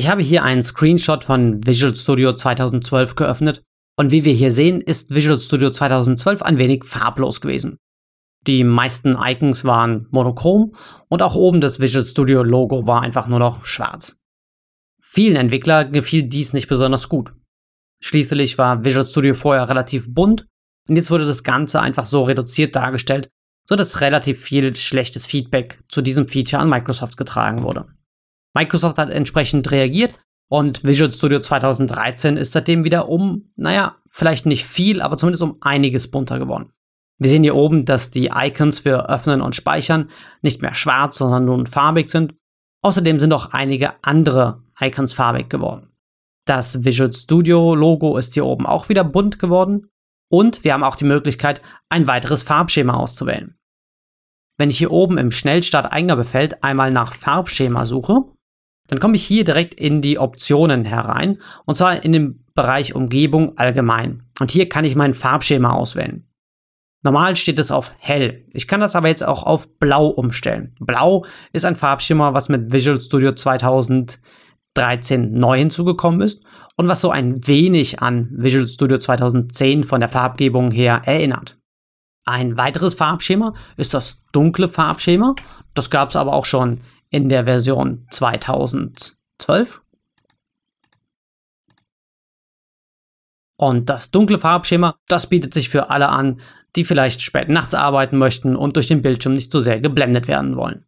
Ich habe hier einen Screenshot von Visual Studio 2012 geöffnet und wie wir hier sehen, ist Visual Studio 2012 ein wenig farblos gewesen. Die meisten Icons waren monochrom und auch oben das Visual Studio Logo war einfach nur noch schwarz. Vielen Entwicklern gefiel dies nicht besonders gut. Schließlich war Visual Studio vorher relativ bunt und jetzt wurde das Ganze einfach so reduziert dargestellt, sodass relativ viel schlechtes Feedback zu diesem Feature an Microsoft getragen wurde. Microsoft hat entsprechend reagiert und Visual Studio 2013 ist seitdem wieder um, naja, vielleicht nicht viel, aber zumindest um einiges bunter geworden. Wir sehen hier oben, dass die Icons für Öffnen und Speichern nicht mehr schwarz, sondern nun farbig sind. Außerdem sind auch einige andere Icons farbig geworden. Das Visual Studio Logo ist hier oben auch wieder bunt geworden. Und wir haben auch die Möglichkeit, ein weiteres Farbschema auszuwählen. Wenn ich hier oben im Schnellstart-Eingabefeld einmal nach Farbschema suche, dann komme ich hier direkt in die Optionen herein und zwar in den Bereich Umgebung allgemein. Und hier kann ich mein Farbschema auswählen. Normal steht es auf hell. Ich kann das aber jetzt auch auf blau umstellen. Blau ist ein Farbschema, was mit Visual Studio 2013 neu hinzugekommen ist und was so ein wenig an Visual Studio 2010 von der Farbgebung her erinnert. Ein weiteres Farbschema ist das dunkle Farbschema. Das gab es aber auch schon in der Version 2012. Und das dunkle Farbschema, das bietet sich für alle an, die vielleicht spät nachts arbeiten möchten und durch den Bildschirm nicht so sehr geblendet werden wollen.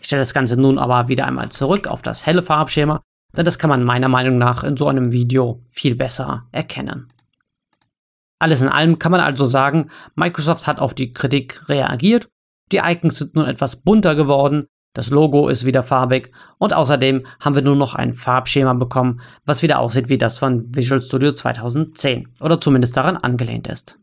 Ich stelle das Ganze nun aber wieder einmal zurück auf das helle Farbschema, denn das kann man meiner Meinung nach in so einem Video viel besser erkennen. Alles in allem kann man also sagen, Microsoft hat auf die Kritik reagiert die Icons sind nun etwas bunter geworden, das Logo ist wieder farbig und außerdem haben wir nun noch ein Farbschema bekommen, was wieder aussieht wie das von Visual Studio 2010 oder zumindest daran angelehnt ist.